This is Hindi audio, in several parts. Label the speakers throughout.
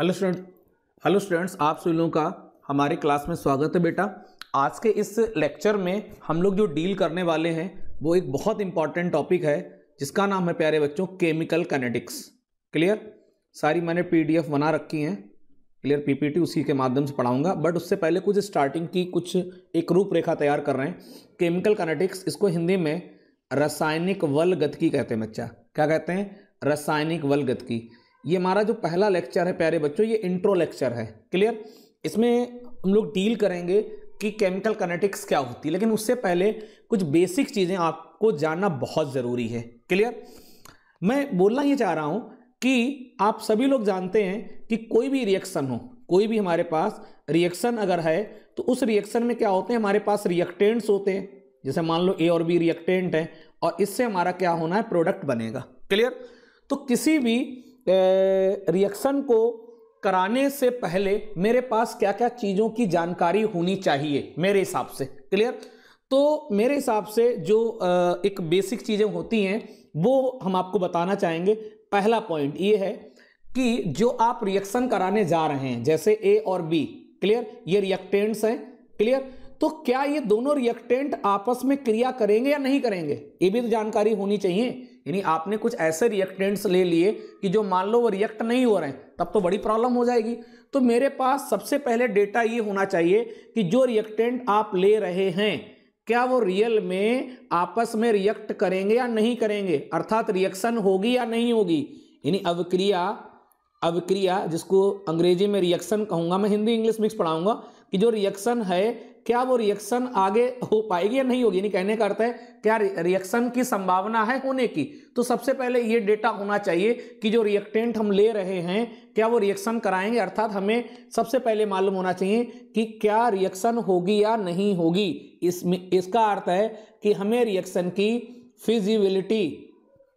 Speaker 1: हेलो स्टूडेंट हेलो स्टूडेंट्स आप सभी लोगों का हमारे क्लास में स्वागत है बेटा आज के इस लेक्चर में हम लोग जो डील करने वाले हैं वो एक बहुत इंपॉर्टेंट टॉपिक है जिसका नाम है प्यारे बच्चों केमिकल कैनेटिक्स क्लियर सारी मैंने पीडीएफ बना रखी हैं क्लियर पीपीटी उसी के माध्यम से पढ़ाऊंगा बट उससे पहले कुछ स्टार्टिंग की कुछ एक रूपरेखा तैयार कर रहे हैं केमिकल कैनेटिक्स इसको हिंदी में रासायनिक वल गतकी कहते हैं बच्चा क्या कहते हैं रासायनिक वल गतकी ये हमारा जो पहला लेक्चर है प्यारे बच्चों ये इंट्रो लेक्चर है क्लियर इसमें हम लोग डील करेंगे कि केमिकल कनेटिक्स क्या होती है लेकिन उससे पहले कुछ बेसिक चीज़ें आपको जानना बहुत ज़रूरी है क्लियर मैं बोलना ये चाह रहा हूँ कि आप सभी लोग जानते हैं कि कोई भी रिएक्शन हो कोई भी हमारे पास रिएक्शन अगर है तो उस रिएक्शन में क्या होते हैं हमारे पास रिएक्टेंट्स होते हैं जैसे मान लो ए और बी रिएक्टेंट है और इससे हमारा क्या होना है प्रोडक्ट बनेगा क्लियर तो किसी भी रिएक्शन को कराने से पहले मेरे पास क्या क्या चीज़ों की जानकारी होनी चाहिए मेरे हिसाब से क्लियर तो मेरे हिसाब से जो एक बेसिक चीज़ें होती हैं वो हम आपको बताना चाहेंगे पहला पॉइंट ये है कि जो आप रिएक्शन कराने जा रहे हैं जैसे ए और बी क्लियर ये रिएक्टेंट्स हैं क्लियर तो क्या ये दोनों रिएक्टेंट आपस में क्रिया करेंगे या नहीं करेंगे ये भी तो जानकारी होनी चाहिए यानी आपने कुछ ऐसे रिएक्टेंट्स ले लिए कि जो मान लो वो रिएक्ट नहीं हो रहे हैं तब तो बड़ी प्रॉब्लम हो जाएगी तो मेरे पास सबसे पहले डेटा ये होना चाहिए कि जो रिएक्टेंट आप ले रहे हैं क्या वो रियल में आपस में रिएक्ट करेंगे या नहीं करेंगे अर्थात रिएक्शन होगी या नहीं होगी यानी अवक्रिया अवक्रिया जिसको अंग्रेजी में रिएक्शन कहूंगा मैं हिंदी इंग्लिश मिक्स पढ़ाऊंगा कि जो रिएक्शन है क्या वो रिएक्शन आगे हो पाएगी या नहीं होगी यानी कहने का अर्थ है क्या रिएक्शन की संभावना है होने की तो सबसे पहले ये डेटा होना चाहिए कि जो रिएक्टेंट हम ले रहे हैं क्या वो रिएक्शन कराएंगे अर्थात हमें सबसे पहले मालूम होना चाहिए कि क्या रिएक्शन होगी या नहीं होगी इसमें इसका अर्थ है कि हमें रिएक्शन की फिजिबिलिटी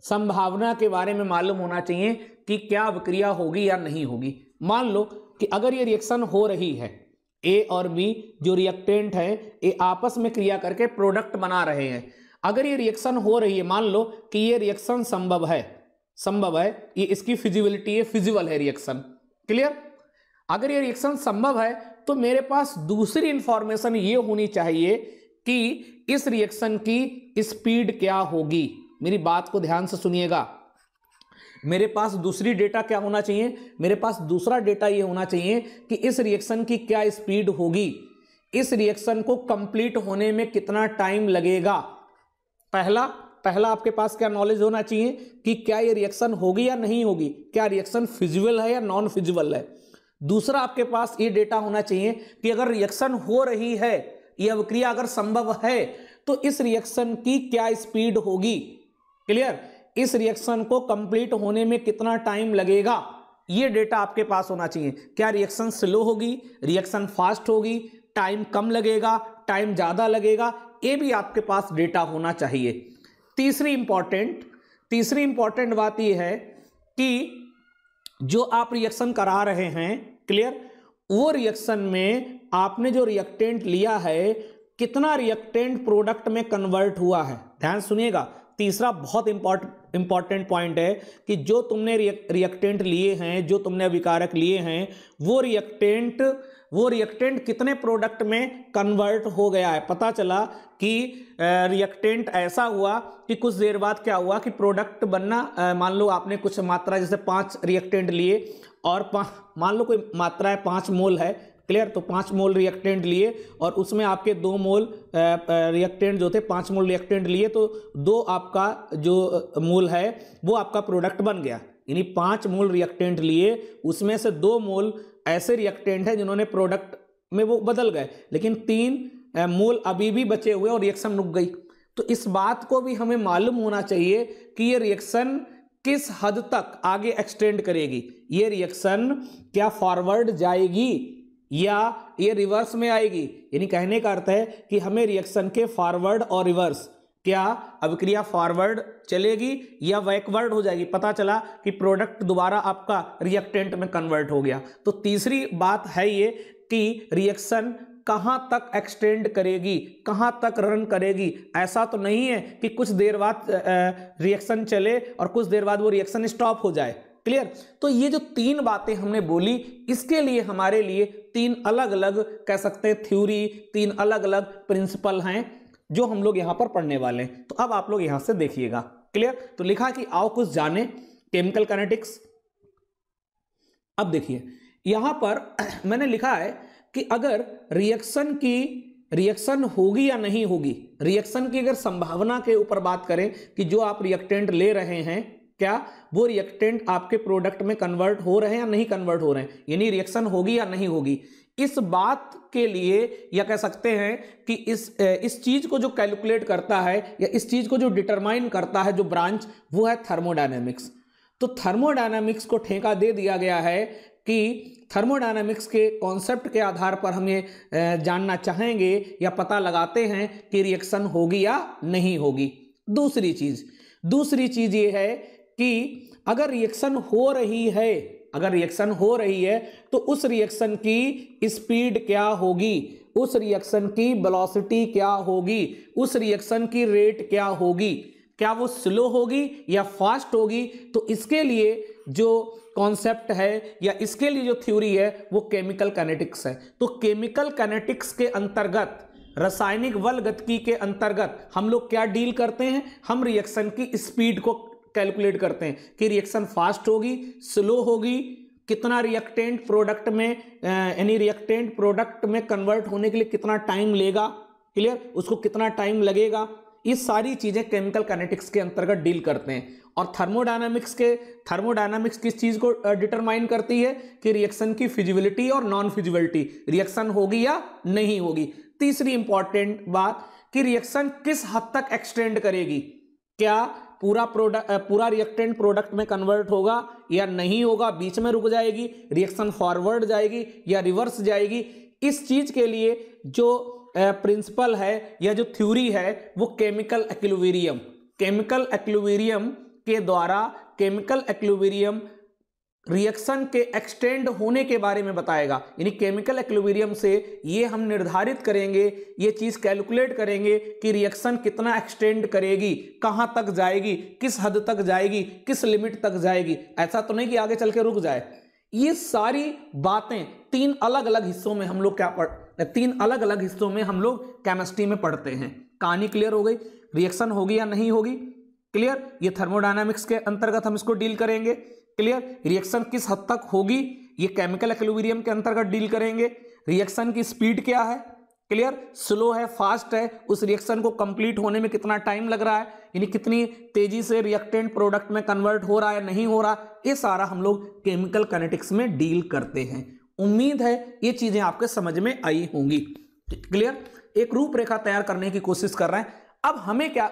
Speaker 1: संभावना के बारे में मालूम होना चाहिए कि क्या विक्रिया होगी या नहीं होगी मान लो कि अगर ये रिएक्शन हो रही है ए और बी जो रिएक्टेंट हैं ये आपस में क्रिया करके प्रोडक्ट बना रहे हैं अगर ये रिएक्शन हो रही है मान लो कि ये रिएक्शन संभव है संभव है ये इसकी फिजिबिलिटी है फिजिबल है रिएक्शन क्लियर अगर ये रिएक्शन संभव है तो मेरे पास दूसरी इंफॉर्मेशन ये होनी चाहिए कि इस रिएक्शन की स्पीड क्या होगी मेरी बात को ध्यान से सुनिएगा मेरे पास दूसरी डेटा क्या होना चाहिए मेरे पास दूसरा डेटा ये होना चाहिए कि इस रिएक्शन की क्या स्पीड होगी इस रिएक्शन को कंप्लीट होने में कितना टाइम लगेगा पहला पहला आपके पास क्या नॉलेज होना चाहिए कि क्या ये रिएक्शन होगी या नहीं होगी क्या रिएक्शन फिजिबल है या नॉन फिजिबल है दूसरा आपके पास ये डेटा होना चाहिए कि अगर रिएक्शन हो रही है यह अवक्रिया अगर संभव है तो इस रिएक्शन की क्या स्पीड होगी क्लियर इस रिएक्शन को कंप्लीट होने में कितना टाइम लगेगा ये डेटा आपके पास होना चाहिए क्या रिएक्शन स्लो होगी रिएक्शन फास्ट होगी टाइम कम लगेगा टाइम ज़्यादा लगेगा ये भी आपके पास डेटा होना चाहिए तीसरी इंपॉर्टेंट तीसरी इंपॉर्टेंट बात यह है कि जो आप रिएक्शन करा रहे हैं क्लियर वो रिएक्शन में आपने जो रिएक्टेंट लिया है कितना रिएक्टेंट प्रोडक्ट में कन्वर्ट हुआ है ध्यान सुनिएगा तीसरा बहुत इंपॉर्ट इंपॉर्टेंट पॉइंट है कि जो तुमने रिएक्टेंट लिए हैं जो तुमने विकारक लिए हैं वो रिएक्टेंट वो रिएक्टेंट कितने प्रोडक्ट में कन्वर्ट हो गया है पता चला कि रिएक्टेंट ऐसा हुआ कि कुछ देर बाद क्या हुआ कि प्रोडक्ट बनना मान लो आपने कुछ मात्रा जैसे पाँच रिएक्टेंट लिए और मान लो कोई मात्रा है पाँच मोल है क्लियर तो पाँच मोल रिएक्टेंट लिए और उसमें आपके दो मोल रिएक्टेंट जो थे पाँच मोल रिएक्टेंट लिए तो दो आपका जो मोल है वो आपका प्रोडक्ट बन गया यानी पाँच मोल रिएक्टेंट लिए उसमें से दो मोल ऐसे रिएक्टेंट हैं जिन्होंने प्रोडक्ट में वो बदल गए लेकिन तीन मोल अभी भी बचे हुए और रिएक्शन रुक गई तो इस बात को भी हमें मालूम होना चाहिए कि ये रिएक्शन किस हद तक आगे एक्सटेंड करेगी ये रिएक्शन क्या फॉरवर्ड जाएगी या ये रिवर्स में आएगी यानी कहने का अर्थ है कि हमें रिएक्शन के फॉरवर्ड और रिवर्स क्या अभिक्रिया फॉरवर्ड चलेगी या बैकवर्ड हो जाएगी पता चला कि प्रोडक्ट दोबारा आपका रिएक्टेंट में कन्वर्ट हो गया तो तीसरी बात है ये कि रिएक्शन कहाँ तक एक्सटेंड करेगी कहाँ तक रन करेगी ऐसा तो नहीं है कि कुछ देर बाद रिएक्शन चले और कुछ देर बाद वो रिएक्शन स्टॉप हो जाए क्लियर तो ये जो तीन बातें हमने बोली इसके लिए हमारे लिए तीन अलग अलग कह सकते हैं थ्योरी तीन अलग अलग प्रिंसिपल हैं जो हम लोग यहां पर पढ़ने वाले हैं तो अब आप लोग यहां से देखिएगा क्लियर तो लिखा कि आओ कुछ जाने केमिकल कैनेटिक्स अब देखिए यहां पर मैंने लिखा है कि अगर रिएक्शन की रिएक्शन होगी या नहीं होगी रिएक्शन की अगर संभावना के ऊपर बात करें कि जो आप रिएक्टेंट ले रहे हैं क्या वो रिएक्टेंट आपके प्रोडक्ट में कन्वर्ट हो रहे हैं या नहीं कन्वर्ट हो रहे हैं यानी रिएक्शन होगी या नहीं होगी इस बात के लिए या कह सकते हैं कि इस इस चीज को जो कैलकुलेट करता है या इस चीज को जो डिटरमाइन करता है जो ब्रांच वो है थर्मोडायनेमिक्स तो थर्मोडायनेमिक्स को ठेका दे दिया गया है कि थर्मोडायनेमिक्स के कॉन्सेप्ट के आधार पर हम ये जानना चाहेंगे या पता लगाते हैं कि रिएक्शन होगी या नहीं होगी दूसरी चीज दूसरी चीज ये है कि अगर रिएक्शन हो रही है अगर रिएक्शन हो रही है तो उस रिएक्शन की स्पीड क्या होगी उस रिएक्शन की वेलोसिटी क्या होगी उस रिएक्शन की रेट क्या होगी क्या वो स्लो होगी या फास्ट होगी तो इसके लिए जो कॉन्सेप्ट है या इसके लिए जो थ्योरी है वो केमिकल कैनेटिक्स है तो केमिकल कैनेटिक्स के अंतर्गत रासायनिक बल गतिकी के अंतर्गत हम लोग क्या डील करते हैं हम रिएक्शन की स्पीड को कैलकुलेट करते हैं कि रिएक्शन फास्ट होगी स्लो होगी कितना रिएक्टेंट प्रोडक्ट में यानी रिएक्टेंट प्रोडक्ट में कन्वर्ट होने के लिए कितना टाइम लेगा क्लियर उसको कितना टाइम लगेगा ये सारी चीज़ें केमिकल कैनेटिक्स के अंतर्गत डील करते हैं और थर्मोडायनामिक्स के थर्मोडायनामिक्स किस चीज़ को डिटरमाइन करती है कि रिएक्शन की फिजिबिलिटी और नॉन फिजिबिलिटी रिएक्शन होगी या नहीं होगी तीसरी इंपॉर्टेंट बात कि रिएक्शन किस हद तक एक्सटेंड करेगी क्या पूरा प्रोडक्ट पूरा रिएक्टेंट प्रोडक्ट में कन्वर्ट होगा या नहीं होगा बीच में रुक जाएगी रिएक्शन फॉरवर्ड जाएगी या रिवर्स जाएगी इस चीज के लिए जो प्रिंसिपल है या जो थ्योरी है वो केमिकल एक्लुवेरियम केमिकल एक्लुवेरियम के द्वारा केमिकल एक्लुवेरियम रिएक्शन के एक्सटेंड होने के बारे में बताएगा यानी केमिकल एक्लोबेरियम से ये हम निर्धारित करेंगे ये चीज़ कैलकुलेट करेंगे कि रिएक्शन कितना एक्सटेंड करेगी कहाँ तक जाएगी किस हद तक जाएगी किस लिमिट तक जाएगी ऐसा तो नहीं कि आगे चल के रुक जाए ये सारी बातें तीन अलग अलग हिस्सों में हम लोग क्या पढ़ तीन अलग अलग हिस्सों में हम लोग केमिस्ट्री में पढ़ते हैं कहानी क्लियर हो गई रिएक्शन होगी या नहीं होगी क्लियर ये थर्मोडाइनमिक्स के अंतर्गत हम इसको डील करेंगे क्लियर रिएक्शन किस हद तक होगी ये केमिकल एक्लोवेरियम के अंतर्गत डील करेंगे रिएक्शन की स्पीड क्या है क्लियर स्लो है फास्ट है उस रिएक्शन को कंप्लीट होने में कितना टाइम लग रहा है यानी कितनी तेजी से रिएक्टेंट प्रोडक्ट में कन्वर्ट हो रहा है नहीं हो रहा ये सारा हम लोग केमिकल कनेटिक्स में डील करते हैं उम्मीद है ये चीजें आपके समझ में आई होंगी क्लियर एक रूपरेखा तैयार करने की कोशिश कर रहे हैं अब हमें क्या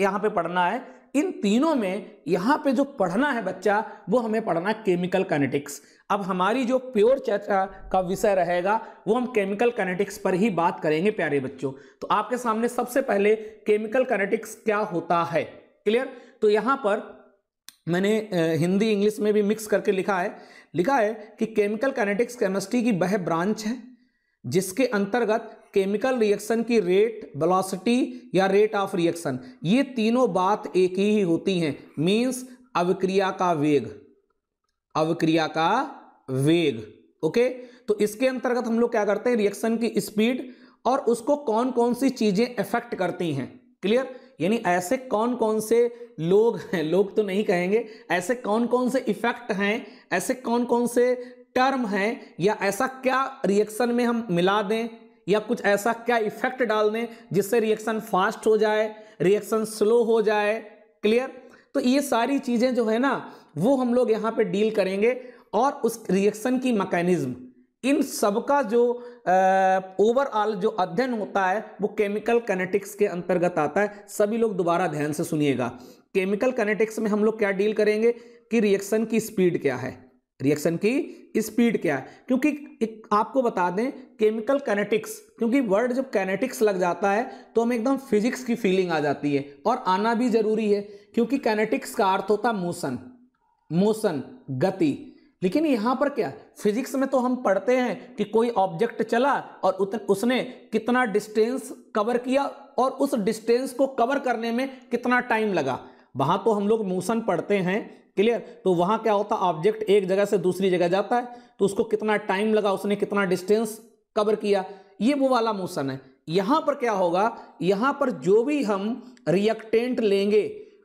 Speaker 1: यहां पे पढ़ना है इन तीनों में यहाँ पे जो पढ़ना है बच्चा वो हमें पढ़ना केमिकल कैनेटिक्स अब हमारी जो प्योर चर्चा का विषय रहेगा वो हम केमिकल कैनेटिक्स पर ही बात करेंगे प्यारे बच्चों तो आपके सामने सबसे पहले केमिकल कैनेटिक्स क्या होता है क्लियर तो यहाँ पर मैंने हिंदी इंग्लिश में भी मिक्स करके लिखा है लिखा है कि केमिकल कैनेटिक्स केमिस्ट्री की वह ब्रांच है जिसके अंतर्गत केमिकल रिएक्शन की रेट वेलोसिटी या रेट ऑफ रिएक्शन ये तीनों बात एक ही होती हैं मींस अवक्रिया का वेग अवक्रिया का वेग ओके तो इसके अंतर्गत हम लोग क्या करते हैं रिएक्शन की स्पीड और उसको कौन कौन सी चीजें इफेक्ट करती हैं क्लियर यानी ऐसे कौन कौन से लोग हैं लोग तो नहीं कहेंगे ऐसे कौन कौन से इफेक्ट हैं ऐसे कौन कौन से टर्म है या ऐसा क्या रिएक्शन में हम मिला दें या कुछ ऐसा क्या इफेक्ट डाल दें जिससे रिएक्शन फास्ट हो जाए रिएक्शन स्लो हो जाए क्लियर तो ये सारी चीज़ें जो है ना वो हम लोग यहाँ पे डील करेंगे और उस रिएक्शन की मैकेनिज्म इन सब का जो ओवरऑल जो अध्ययन होता है वो केमिकल कनेटिक्स के अंतर्गत आता है सभी लोग दोबारा ध्यान से सुनिएगा केमिकल कनेटिक्स में हम लोग क्या डील करेंगे कि रिएक्शन की स्पीड क्या है रिएक्शन की स्पीड क्या है क्योंकि एक आपको बता दें केमिकल कैनेटिक्स क्योंकि वर्ड जब कैनेटिक्स लग जाता है तो हमें एकदम फिजिक्स की फीलिंग आ जाती है और आना भी जरूरी है क्योंकि कैनेटिक्स का अर्थ होता है मोशन मोशन गति लेकिन यहाँ पर क्या फिजिक्स में तो हम पढ़ते हैं कि कोई ऑब्जेक्ट चला और उतन, उसने कितना डिस्टेंस कवर किया और उस डिस्टेंस को कवर करने में कितना टाइम लगा वहाँ तो हम लोग मोशन पढ़ते हैं क्लियर तो वहाँ क्या होता है ऑब्जेक्ट एक जगह से दूसरी जगह जाता है तो उसको कितना टाइम लगा उसने कितना डिस्टेंस कवर किया ये वो वाला मोशन है यहाँ पर क्या होगा यहाँ पर जो भी हम रिएक्टेंट लेंगे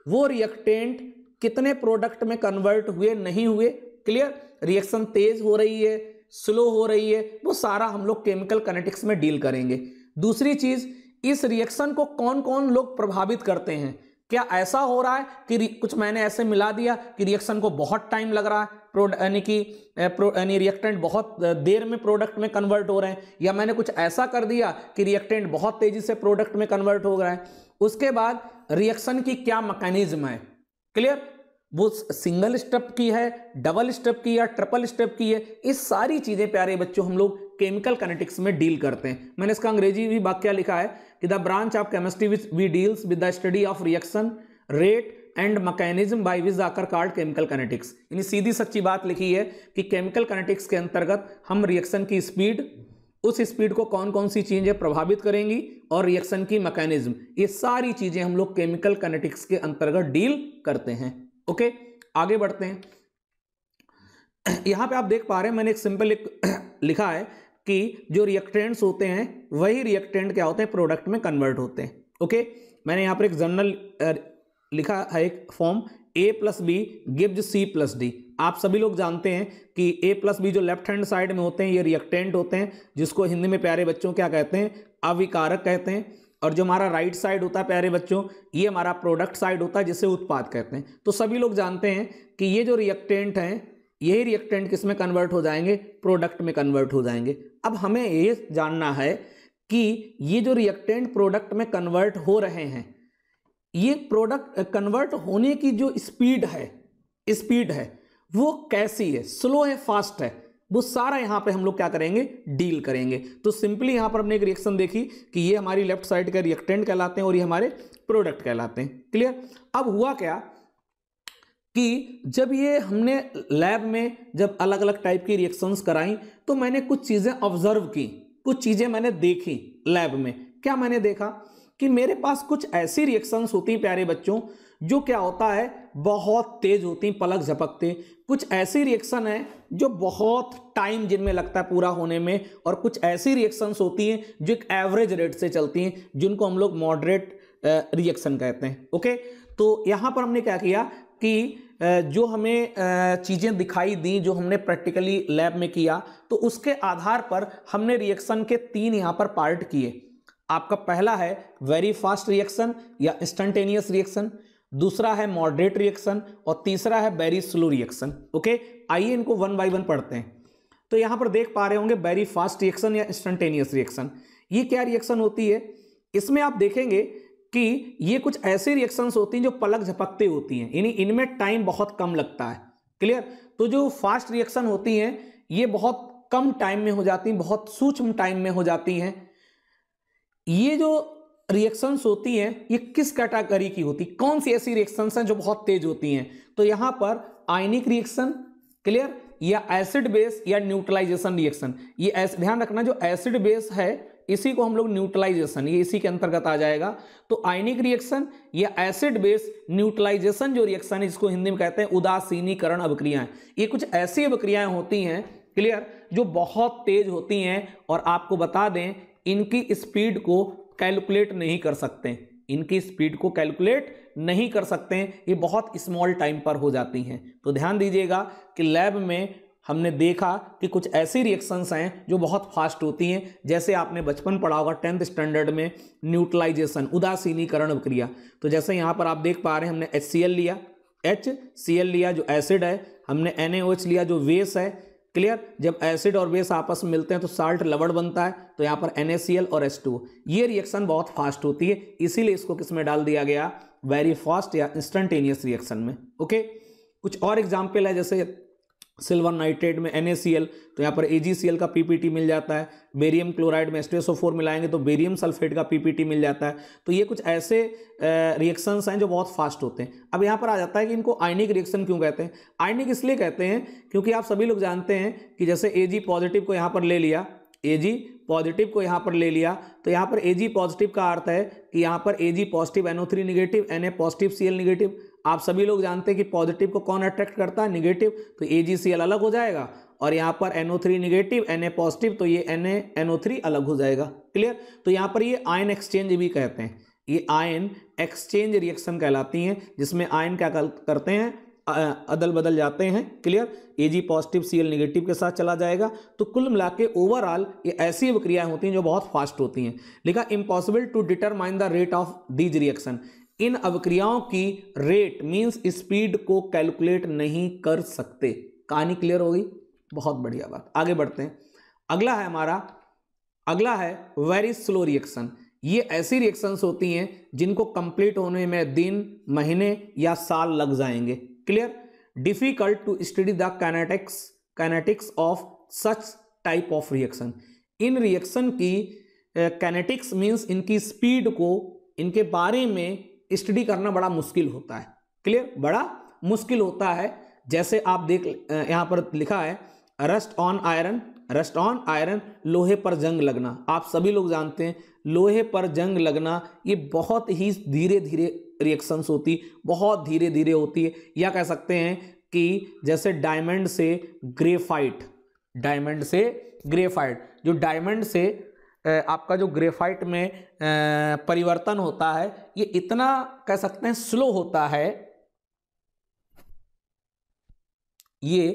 Speaker 1: वो रिएक्टेंट कितने प्रोडक्ट में कन्वर्ट हुए नहीं हुए क्लियर रिएक्शन तेज हो रही है स्लो हो रही है वो सारा हम लोग केमिकल कनेटिक्स में डील करेंगे दूसरी चीज इस रिएक्शन को कौन कौन लोग प्रभावित करते हैं क्या ऐसा हो रहा है कि कुछ मैंने ऐसे मिला दिया कि रिएक्शन को बहुत टाइम लग रहा है यानी कि यानी रिएक्टेंट बहुत देर में प्रोडक्ट में कन्वर्ट हो रहे हैं या मैंने कुछ ऐसा कर दिया कि रिएक्टेंट बहुत तेजी से प्रोडक्ट में कन्वर्ट हो रहा है उसके बाद रिएक्शन की क्या मैकेनिज्म है क्लियर वो सिंगल स्टेप की है डबल स्टेप की या ट्रिपल स्टेप की है इस सारी चीज़ें प्यारे बच्चों हम लोग केमिकल कनेटिक्स में डील करते हैं मैंने इसका अंग्रेजी भी वाक्य लिखा है कि the branch of chemistry which we deals with the study of reaction rate and mechanism by which occurred chemical कनेटिक्स यानी सीधी सच्ची बात लिखी है कि केमिकल कनेटिक्स के अंतर्गत हम रिएक्शन की स्पीड उस स्पीड को कौन कौन सी चीजें प्रभावित करेंगी और रिएक्शन की मैकेनिज्म ये सारी चीजें हम लोग केमिकल कनेटिक्स के अंतर्गत डील करते हैं ओके आगे बढ़ते हैं यहां पे आप देख पा रहे हैं मैंने एक सिंपल एक लिखा है कि जो रिएक्टेंट्स होते हैं वही रिएक्टेंट क्या होते हैं प्रोडक्ट में कन्वर्ट होते हैं ओके मैंने यहाँ पर एक जर्नल लिखा है एक form A plus B gives C plus D आप सभी लोग जानते हैं कि ए प्लस बी जो लेफ्ट हैंड साइड में होते हैं ये रिएक्टेंट होते हैं जिसको हिंदी में प्यारे बच्चों क्या कहते हैं अविकारक कहते हैं और जो हमारा राइट साइड होता है प्यारे बच्चों ये हमारा प्रोडक्ट साइड होता है जिसे उत्पाद कहते हैं तो सभी लोग जानते हैं कि ये जो रिएक्टेंट हैं यही रिएक्टेंट किस में कन्वर्ट हो जाएंगे प्रोडक्ट में कन्वर्ट हो जाएंगे अब हमें ये जानना है कि ये जो रिएक्टेंट प्रोडक्ट में कन्वर्ट हो रहे हैं ये प्रोडक्ट कन्वर्ट होने की जो स्पीड है स्पीड है वो कैसी है स्लो है फास्ट है वो सारा यहाँ पे हम लोग क्या करेंगे डील करेंगे तो सिंपली यहाँ पर हमने एक रिएक्शन देखी कि ये हमारी लेफ्ट साइड का रिएक्टेंट कहलाते हैं और ये हमारे प्रोडक्ट कहलाते हैं क्लियर अब हुआ क्या कि जब ये हमने लैब में जब अलग अलग टाइप की रिएक्शंस कराई तो मैंने कुछ चीज़ें ऑब्जर्व की कुछ चीज़ें मैंने देखी लैब में क्या मैंने देखा कि मेरे पास कुछ ऐसी रिएक्शंस होती हैं प्यारे बच्चों जो क्या होता है बहुत तेज होती हैं पलक झपकते कुछ ऐसी रिएक्शन है जो बहुत टाइम जिनमें लगता है पूरा होने में और कुछ ऐसी रिएक्शंस होती हैं जो एक एवरेज रेट से चलती हैं जिनको हम लोग मॉडरेट रिएक्शन कहते हैं ओके तो यहाँ पर हमने क्या किया कि जो हमें चीज़ें दिखाई दी जो हमने प्रैक्टिकली लैब में किया तो उसके आधार पर हमने रिएक्शन के तीन यहाँ पर पार्ट किए आपका पहला है वेरी फास्ट रिएक्शन या इंस्टेंटेनियस रिएक्शन दूसरा है मॉडरेट रिएक्शन और तीसरा है वेरी स्लो रिएक्शन ओके आइए इनको वन बाई वन पढ़ते हैं तो यहाँ पर देख पा रहे होंगे वेरी फास्ट रिएक्शन या इंस्टेंटेनियस रिएक्शन ये क्या रिएक्शन होती है इसमें आप देखेंगे कि ये कुछ ऐसी रिएक्शंस होती हैं जो पलक झपकते होती हैं यानी इनमें टाइम बहुत कम लगता है क्लियर तो जो फास्ट रिएक्शन होती हैं ये बहुत कम टाइम में हो जाती हैं बहुत सूक्ष्म टाइम में हो जाती हैं ये जो रिएक्शंस होती हैं ये किस कैटागरी की होती कौन सी ऐसी रिएक्शंस हैं जो बहुत तेज होती हैं तो यहाँ पर आयनिक रिएक्शन क्लियर या एसिड बेस या न्यूट्रलाइजेशन रिएक्शन ये ध्यान रखना जो एसिड बेस है इसी को हम लोग न्यूट्रलाइजेशन ये इसी के अंतर्गत आ जाएगा तो आयनिक रिएक्शन या एसिड बेस न्यूट्रलाइजेशन जो रिएक्शन है इसको हिंदी में कहते हैं उदासीनीकरण अभिक्रियाएं ये कुछ ऐसी अभिक्रियाएं होती हैं क्लियर जो बहुत तेज होती हैं और आपको बता दें इनकी स्पीड को कैलकुलेट नहीं कर सकते इनकी स्पीड को कैलकुलेट नहीं कर सकते ये बहुत स्मॉल टाइम पर हो जाती हैं तो ध्यान दीजिएगा कि लैब में हमने देखा कि कुछ ऐसी रिएक्शंस हैं जो बहुत फास्ट होती हैं जैसे आपने बचपन पढ़ा होगा टेंथ स्टैंडर्ड में न्यूट्रलाइजेशन उदासीनीकरण क्रिया तो जैसे यहाँ पर आप देख पा रहे हैं हमने एच लिया एच लिया जो एसिड है हमने एन लिया जो वेस है क्लियर जब एसिड और बेस आपस में मिलते हैं तो साल्ट लवड़ बनता है तो यहाँ पर एन और एस ये रिएक्शन बहुत फास्ट होती है इसीलिए इसको किस में डाल दिया गया वेरी फास्ट या इंस्टेंटेनियस रिएक्शन में ओके कुछ और एग्जाम्पल है जैसे सिल्वर नाइट्रेट में NaCl तो यहाँ पर AgCl का PPT मिल जाता है बेरियम क्लोराइड में एस मिलाएंगे तो बेरियम सल्फेट का PPT मिल जाता है तो ये कुछ ऐसे रिएक्शंस हैं जो बहुत फास्ट होते हैं अब यहाँ पर आ जाता है कि इनको आयनिक रिएक्शन क्यों कहते हैं आयनिक इसलिए कहते हैं क्योंकि आप सभी लोग जानते हैं कि जैसे जी पॉजिटिव को यहाँ पर ले लिया जी पॉजिटिव को यहाँ पर ले लिया तो यहाँ पर जी पॉजिटिव का अर्थ है कि यहाँ पर G positive NO three negative N A positive C L negative आप सभी लोग जानते हैं कि पॉजिटिव को कौन अट्रैक्ट करता है निगेटिव तो ए अलग हो जाएगा और यहाँ पर NO3 निगेटिव ए पॉजिटिव तो ये Na NO3 अलग हो जाएगा क्लियर तो यहाँ पर ये आयन एक्सचेंज भी कहते हैं ये आयन एक्सचेंज रिएक्शन कहलाती हैं जिसमें आयन क्या करते हैं अदल बदल जाते हैं clear A G positive C L negative के साथ चला जाएगा तो कुल मिला के ओवरऑल ये ऐसी प्रक्रियाएं होती हैं जो बहुत फास्ट होती हैं लिखा impossible to determine the rate of these reaction इन अवक्रियाओं की रेट मीन्स स्पीड को कैलकुलेट नहीं कर सकते कहानी क्लियर हो गई बहुत बढ़िया बात आगे बढ़ते हैं अगला है हमारा अगला है वेरी स्लो रिएक्शन ये ऐसी रिएक्शंस होती हैं जिनको कंप्लीट होने में दिन महीने या साल लग जाएंगे clear difficult to study the kinetics kinetics of such type of reaction इन रिएक्शन की कैनेटिक्स eh, मीन्स इनकी स्पीड को इनके बारे में स्टडी करना बड़ा मुश्किल होता है क्लियर बड़ा मुश्किल होता है जैसे आप देख यहाँ पर लिखा है rust on iron rust on iron लोहे पर जंग लगना आप सभी लोग जानते हैं लोहे पर जंग लगना ये बहुत ही धीरे धीरे रिएक्शंस होती बहुत धीरे धीरे होती है या कह सकते हैं कि जैसे डायमंड से ग्रेफाइट डायमंड से ग्रेफाइट जो डायमंड से आपका जो ग्रेफाइट में परिवर्तन होता है ये इतना कह सकते हैं स्लो होता है ये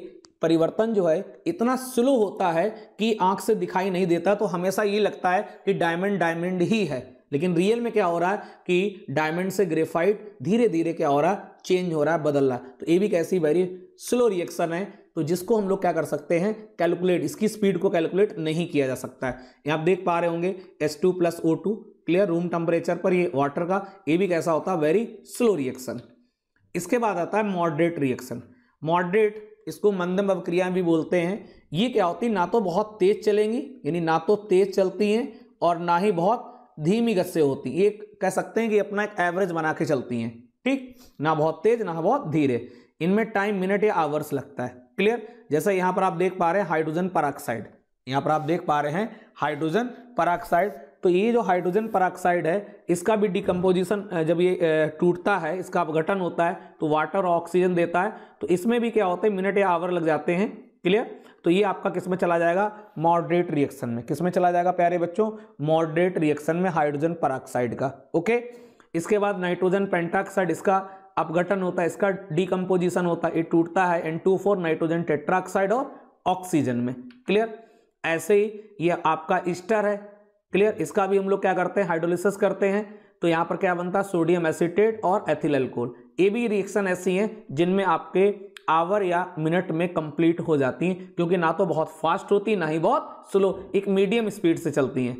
Speaker 1: परिवर्तन जो है इतना स्लो होता है कि आंख से दिखाई नहीं देता तो हमेशा ये लगता है कि डायमंड डायमंड ही है लेकिन रियल में क्या हो रहा है कि डायमंड से ग्रेफाइट धीरे धीरे क्या हो रहा है चेंज हो रहा है बदल रहा है तो ये भी कैसी वेरी स्लो रिएक्शन है तो जिसको हम लोग क्या कर सकते हैं कैलकुलेट इसकी स्पीड को कैलकुलेट नहीं किया जा सकता है यहाँ आप देख पा रहे होंगे S two plus O two clear room temperature पर ये वाटर का ये भी कैसा होता है वेरी स्लो रिएक्शन इसके बाद आता है मॉडरेट रिएक्शन मॉडरेट इसको मंदम अवक्रिया भी बोलते हैं ये क्या होती है ना तो बहुत तेज चलेंगी यानी ना तो तेज चलती हैं और ना ही बहुत धीमी गति से होती ये कह सकते हैं कि अपना एक एवरेज बना के चलती हैं ठीक ना बहुत तेज ना बहुत धीरे इनमें टाइम मिनट या आवर्स लगता है क्लियर जैसा यहाँ पर आप देख पा रहे हैं हाइड्रोजन पराक्साइड यहाँ पर आप देख पा रहे हैं हाइड्रोजन पराक्साइड तो ये जो हाइड्रोजन पराक्साइड है इसका भी डिकम्पोजिशन जब ये टूटता है इसका अपघटन होता है तो वाटर और ऑक्सीजन देता है तो इसमें भी क्या होता है मिनट या आवर लग जाते हैं क्लियर तो ये आपका किस में चला जाएगा मॉडरेट रिएक्शन में किस में चला जाएगा प्यारे बच्चों मॉडरेट रिएक्शन में हाइड्रोजन पराक्साइड का ओके इसके बाद नाइट्रोजन पेंटाक्साइड इसका अपघटन होता है इसका डिकम्पोजिशन होता है ये टूटता है N two four nitrogen tetroxide और ऑक्सीजन में क्लियर ऐसे ही ये आपका ईस्टर है क्लियर इसका भी हम लोग क्या करते हैं हाइड्रोलिसिस करते हैं तो यहाँ पर क्या बनता है सोडियम एसिटेट और एथिल एल्कोहल ये भी रिएक्शन ऐसी हैं जिनमें आपके आवर या मिनट में कंप्लीट हो जाती हैं क्योंकि ना तो बहुत फास्ट होती ना ही बहुत स्लो एक मीडियम स्पीड से चलती हैं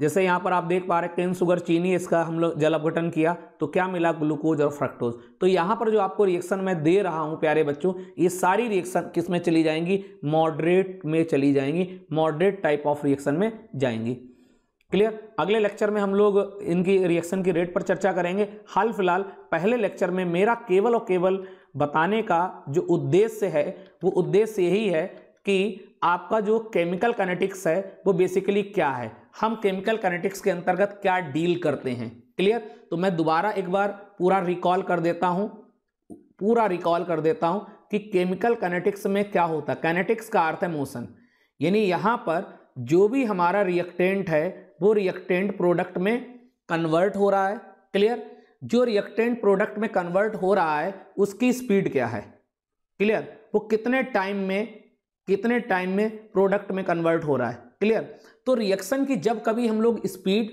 Speaker 1: जैसे यहाँ पर आप देख पा रहे हैं केन सुगर चीनी इसका हम लोग जल अपघटन किया तो क्या मिला ग्लूकोज और फ्रक्टोज तो यहाँ पर जो आपको रिएक्शन मैं दे रहा हूँ प्यारे बच्चों ये सारी रिएक्शन किस में चली जाएंगी मॉडरेट में चली जाएंगी मॉडरेट टाइप ऑफ रिएक्शन में जाएंगी क्लियर अगले लेक्चर में हम लोग इनकी रिएक्शन की रेट पर चर्चा करेंगे हाल फिलहाल पहले लेक्चर में मेरा केवल और केवल बताने का जो उद्देश्य है वो उद्देश्य यही है कि आपका जो केमिकल कनेटिक्स है वो बेसिकली क्या है हम केमिकल कनेटिक्स के अंतर्गत क्या डील करते हैं क्लियर तो मैं दोबारा एक बार पूरा रिकॉल कर देता हूँ पूरा रिकॉल कर देता हूँ कि केमिकल कनेटिक्स में क्या होता है कैनेटिक्स का अर्थ है मोशन यानी यहाँ पर जो भी हमारा रिएक्टेंट है वो रिएक्टेंट प्रोडक्ट में कन्वर्ट हो रहा है क्लियर जो रिएक्टेंट प्रोडक्ट में कन्वर्ट हो रहा है उसकी स्पीड क्या है क्लियर वो कितने टाइम में कितने टाइम में प्रोडक्ट में कन्वर्ट हो रहा है क्लियर तो रिएक्शन की जब कभी हम लोग स्पीड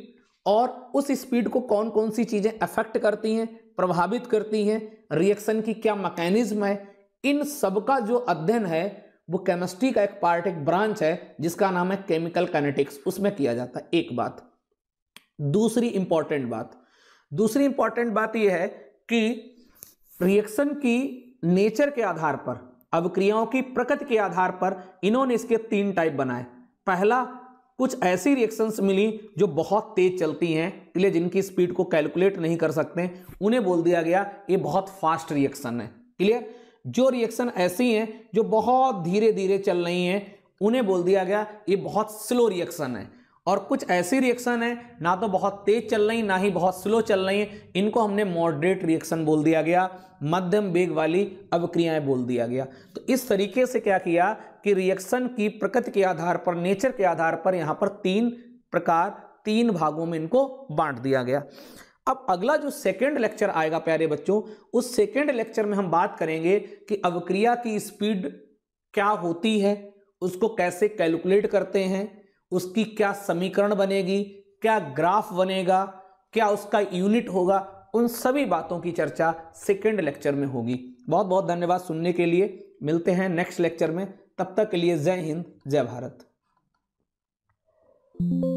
Speaker 1: और उस स्पीड को कौन कौन सी चीज़ें अफेक्ट करती हैं प्रभावित करती हैं रिएक्शन की क्या मैकेनिज्म है इन सब का जो अध्ययन है वो केमिस्ट्री का एक पार्ट एक ब्रांच है जिसका नाम है केमिकल कैनेटिक्स उसमें किया जाता है एक बात दूसरी इंपॉर्टेंट बात दूसरी इंपॉर्टेंट बात यह है कि रिएक्शन की नेचर के आधार पर अब क्रियाओं की प्रकृति के आधार पर इन्होंने इसके तीन टाइप बनाए पहला कुछ ऐसी रिएक्शंस मिली जो बहुत तेज चलती हैं इसलिए जिनकी स्पीड को कैलकुलेट नहीं कर सकते उन्हें बोल दिया गया ये बहुत फास्ट रिएक्शन है क्लियर जो रिएक्शन ऐसी हैं जो बहुत धीरे धीरे चल रही हैं उन्हें बोल दिया गया ये बहुत स्लो रिएक्शन है और कुछ ऐसी रिएक्शन है ना तो बहुत तेज चल रही ना ही बहुत स्लो चल रही है इनको हमने मॉडरेट रिएक्शन बोल दिया गया मध्यम वेग वाली अवक्रियाएं बोल दिया गया तो इस तरीके से क्या किया कि रिएक्शन की प्रकृति के आधार पर नेचर के आधार पर यहाँ पर तीन प्रकार तीन भागों में इनको बांट दिया गया अब अगला जो सेकेंड लेक्चर आएगा प्यारे बच्चों उस सेकेंड लेक्चर में हम बात करेंगे कि अवक्रिया की स्पीड क्या होती है उसको कैसे कैलकुलेट करते हैं उसकी क्या समीकरण बनेगी क्या ग्राफ बनेगा क्या उसका यूनिट होगा उन सभी बातों की चर्चा सेकेंड लेक्चर में होगी बहुत बहुत धन्यवाद सुनने के लिए मिलते हैं नेक्स्ट लेक्चर में तब तक के लिए जय हिंद जय भारत